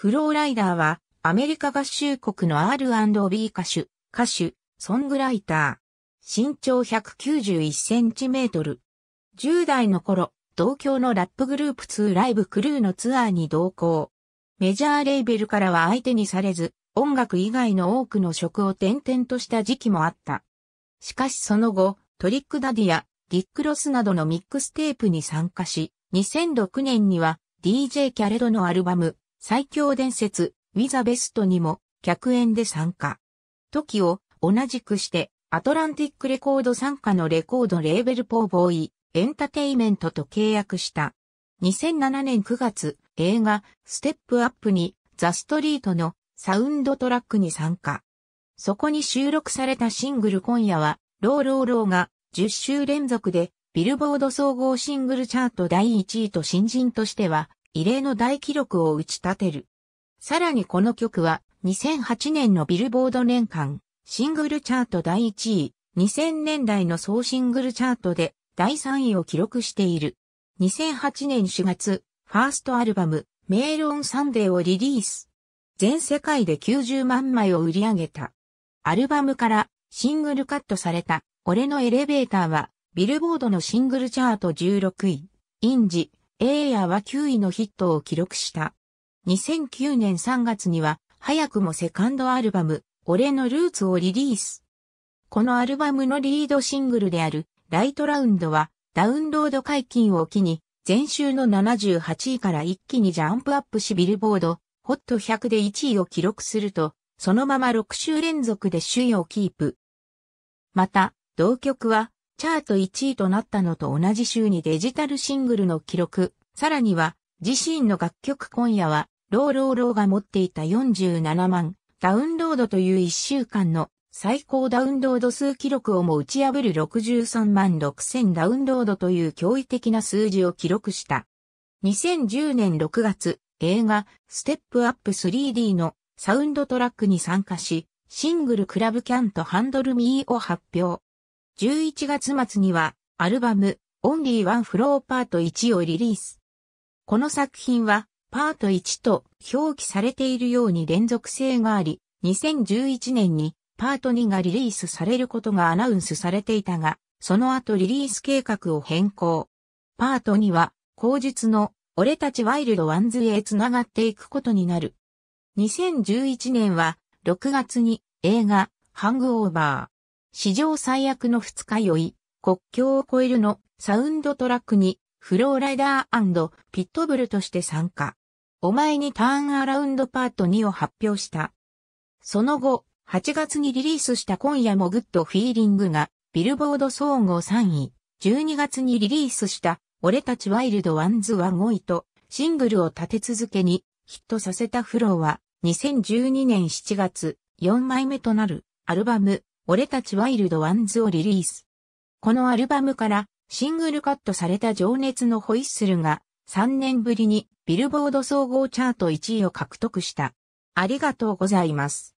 フローライダーは、アメリカ合衆国の R&B 歌手、歌手、ソングライター。身長191センチメートル。10代の頃、同郷のラップグループ2ライブクルーのツアーに同行。メジャーレーベルからは相手にされず、音楽以外の多くの職を転々とした時期もあった。しかしその後、トリックダディやディックロスなどのミックステープに参加し、2006年には DJ キャレドのアルバム、最強伝説、ウィザベストにも客演で参加。時を同じくして、アトランティックレコード参加のレコードレーベルポーボーイ、エンタテイメントと契約した。2007年9月、映画、ステップアップに、ザ・ストリートのサウンドトラックに参加。そこに収録されたシングル今夜は、ローローローが10週連続でビルボード総合シングルチャート第1位と新人としては異例の大記録を打ち立てる。さらにこの曲は2008年のビルボード年間シングルチャート第1位、2000年代の総シングルチャートで第3位を記録している。2008年4月、ファーストアルバム、メールオンサンデーをリリース。全世界で90万枚を売り上げた。アルバムからシングルカットされた、俺のエレベーターは、ビルボードのシングルチャート16位、インジ、エイヤは9位のヒットを記録した。2009年3月には、早くもセカンドアルバム、俺のルーツをリリース。このアルバムのリードシングルである、ライトラウンドは、ダウンロード解禁を機に、前週の78位から一気にジャンプアップしビルボード、ホット100で1位を記録すると、そのまま6週連続で首位をキープ。また、同曲はチャート1位となったのと同じ週にデジタルシングルの記録、さらには自身の楽曲今夜は、ローローローが持っていた47万ダウンロードという1週間の最高ダウンロード数記録をも打ち破る63万6000ダウンロードという驚異的な数字を記録した。2010年6月、映画、ステップアップ 3D のサウンドトラックに参加し、シングルクラブキャンとハンドルミーを発表。11月末にはアルバム Only One Flow Part 1をリリース。この作品はパート1と表記されているように連続性があり、2011年にパート2がリリースされることがアナウンスされていたが、その後リリース計画を変更。パート2は、後述の、俺たちワイルドワンズへ繋がっていくことになる。2011年は、6月に映画、ハングオーバ史上最悪の二日酔い、国境を越えるのサウンドトラックにフローライダーピットブルとして参加。お前にターンアラウンドパート2を発表した。その後、8月にリリースした今夜もグッドフィーリングがビルボード総合3位、12月にリリースした俺たちワイルドワンズは5位とシングルを立て続けにヒットさせたフローは2012年7月4枚目となるアルバム俺たちワイルドワンズをリリース。このアルバムからシングルカットされた情熱のホイッスルが3年ぶりにビルボード総合チャート1位を獲得した。ありがとうございます。